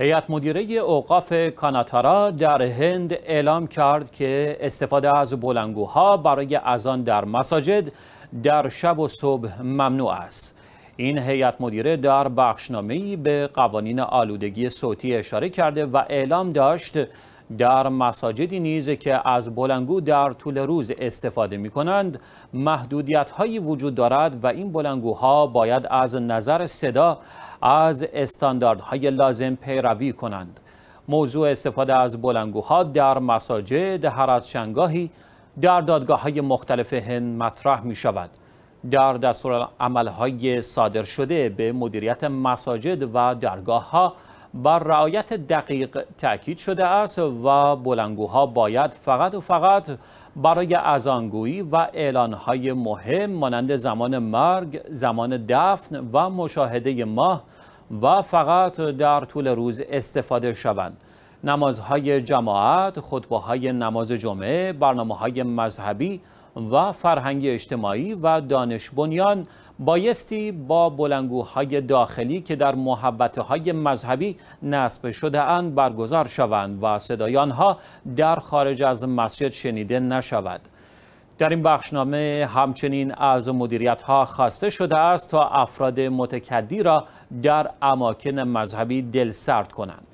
هیئت مدیره اوقاف کاناتارا در هند اعلام کرد که استفاده از بلنگوها برای اذان در مساجد در شب و صبح ممنوع است. این هیئت مدیره در بخشنامه‌ای به قوانین آلودگی صوتی اشاره کرده و اعلام داشت در مساجدی نیز که از بلنگو در طول روز استفاده می کنند محدودیت هایی وجود دارد و این بلنگوها باید از نظر صدا از استانداردهای لازم پیروی کنند موضوع استفاده از بلنگوها در مساجد هر از شنگاهی در دادگاه های مختلف هند مطرح می شود در عمل های صادر شده به مدیریت مساجد و درگاه ها بر رعایت دقیق تاکید شده است و بلنگوها باید فقط و فقط برای ازانگویی و اعلانهای مهم مانند زمان مرگ، زمان دفن و مشاهده ماه و فقط در طول روز استفاده شوند. نمازهای جماعت، خطبه های نماز جمعه، برنامه های مذهبی و فرهنگ اجتماعی و دانش بنیان بایستی با بلنگوهای داخلی که در محبتهای های مذهبی نصب شده اند برگزار شوند و صدای آنها در خارج از مسجد شنیده نشود در این بخشنامه همچنین از مدیریت ها خواسته شده است تا افراد متکدی را در اماکن مذهبی دل سرد کنند